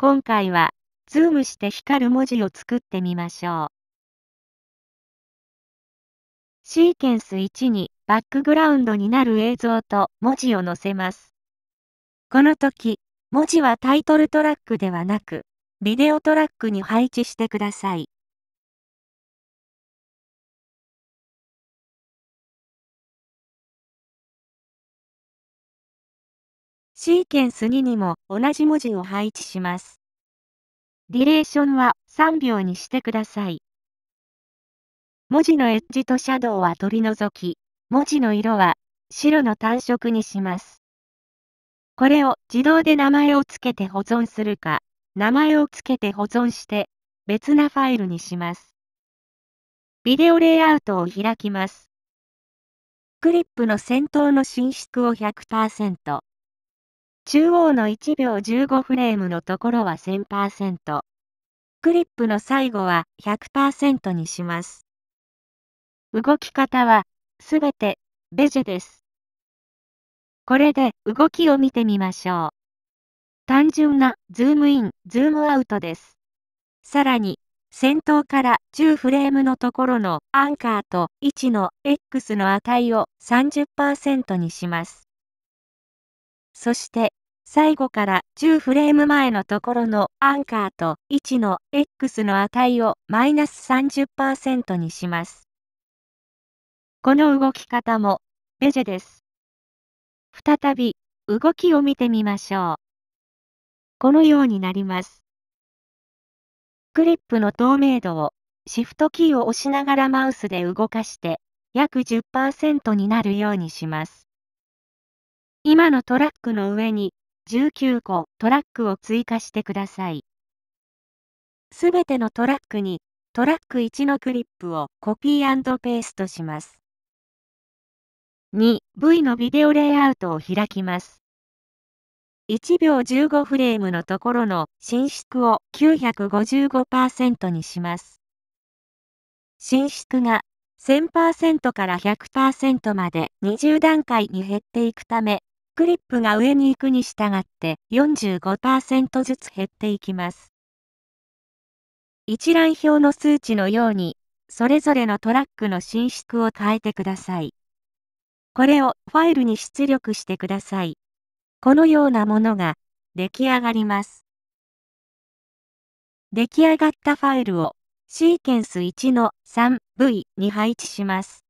今回は、ズームして光る文字を作ってみましょう。シーケンス1にバックグラウンドになる映像と文字を載せます。この時、文字はタイトルトラックではなく、ビデオトラックに配置してください。シーケンス2にも同じ文字を配置します。ディレーションは3秒にしてください。文字のエッジとシャドウは取り除き、文字の色は白の単色にします。これを自動で名前を付けて保存するか、名前を付けて保存して別なファイルにします。ビデオレイアウトを開きます。クリップの先頭の伸縮を100%。中央の1秒15フレームのところは1000%。クリップの最後は100%にします。動き方はすべてベジェです。これで動きを見てみましょう。単純なズームイン、ズームアウトです。さらに、先頭から10フレームのところのアンカーと1の X の値を30%にします。そして、最後から10フレーム前のところのアンカーと1の x の値をマイナス30%にします。この動き方もベジェです。再び動きを見てみましょう。このようになります。クリップの透明度をシフトキーを押しながらマウスで動かして約10%になるようにします。今のトラックの上に19個トラックを追加してください。すべてのトラックにトラック1のクリップをコピーペーストします。2、V のビデオレイアウトを開きます。1秒15フレームのところの伸縮を955%にします。伸縮が1000%から100%まで20段階に減っていくため、クリップが上に行くに従って45%ずつ減っていきます。一覧表の数値のように、それぞれのトラックの伸縮を変えてください。これをファイルに出力してください。このようなものが出来上がります。出来上がったファイルをシーケンス1の 3V に配置します。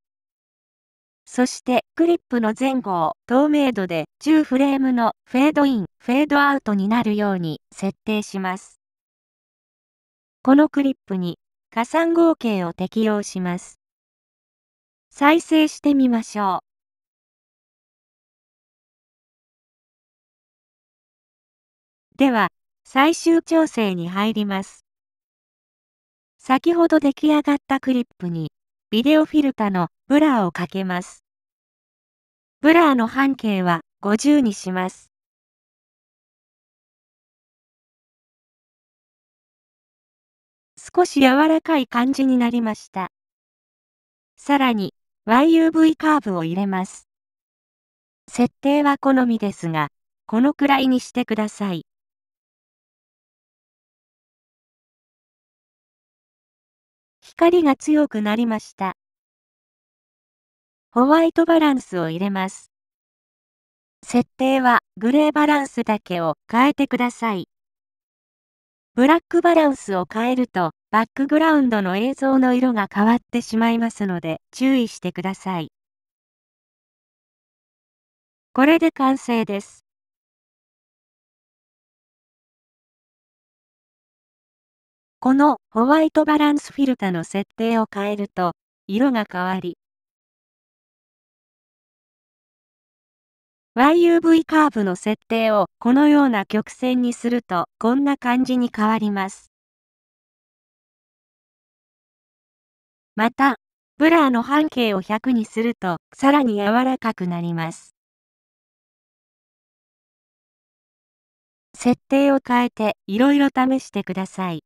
そしてクリップの前後を透明度で10フレームのフェードイン、フェードアウトになるように設定します。このクリップに加算合計を適用します。再生してみましょう。では、最終調整に入ります。先ほど出来上がったクリップにビデオフィルタのブラーをかけます。ブラーの半径は50にします。少し柔らかい感じになりました。さらに YUV カーブを入れます。設定は好みですが、このくらいにしてください。光が強くなりました。ホワイトバランスを入れます。設定はグレーバランスだけを変えてください。ブラックバランスを変えるとバックグラウンドの映像の色が変わってしまいますので注意してください。これで完成です。このホワイトバランスフィルタの設定を変えると、色が変わり、YUV カーブの設定をこのような曲線にするとこんな感じに変わります。また、ブラーの半径を100にするとさらに柔らかくなります。設定を変えていろいろ試してください。